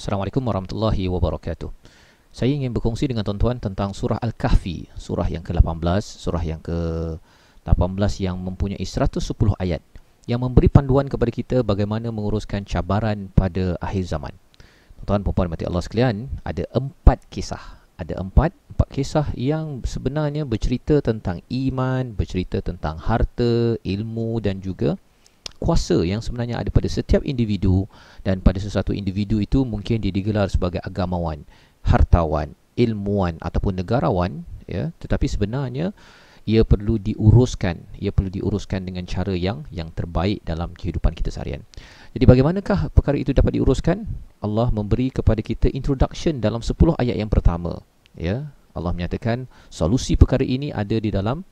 Assalamualaikum warahmatullahi wabarakatuh. Saya ingin berkongsi dengan tuan-tuan tentang surah Al-Kahfi, surah yang ke-18, surah yang ke-18 yang mempunyai 110 ayat yang memberi panduan kepada kita bagaimana menguruskan cabaran pada akhir zaman. Tuan-tuan puan mati Allah sekalian, ada empat kisah. Ada empat, empat kisah yang sebenarnya bercerita tentang iman, bercerita tentang harta, ilmu dan juga kuasa yang sebenarnya ada pada setiap individu dan pada sesuatu individu itu mungkin dia digelar sebagai agamawan, hartawan, ilmuwan ataupun negarawan ya tetapi sebenarnya ia perlu diuruskan ia perlu diuruskan dengan cara yang yang terbaik dalam kehidupan kita seharian jadi bagaimanakah perkara itu dapat diuruskan Allah memberi kepada kita introduction dalam 10 ayat yang pertama ya Allah menyatakan solusi perkara ini ada di dalam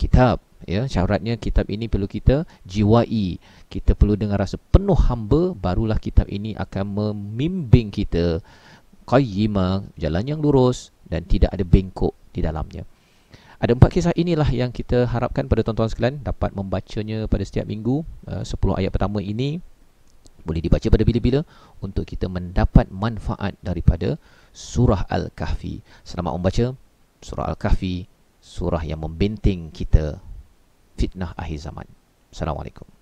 kitab ya syaratnya kitab ini perlu kita jiwai kita perlu dengan rasa penuh hamba barulah kitab ini akan membimbing kita qayyima jalan yang lurus dan tidak ada bengkok di dalamnya ada empat kisah inilah yang kita harapkan pada tuan-tuan sekalian dapat membacanya pada setiap minggu eh, uh, 10 ayat pertama ini boleh dibaca pada bila-bila untuk kita mendapat manfaat daripada surah al-kahfi selamat membaca surah al-kahfi surah yang membenting kita fitnah akhir zaman. Assalamualaikum.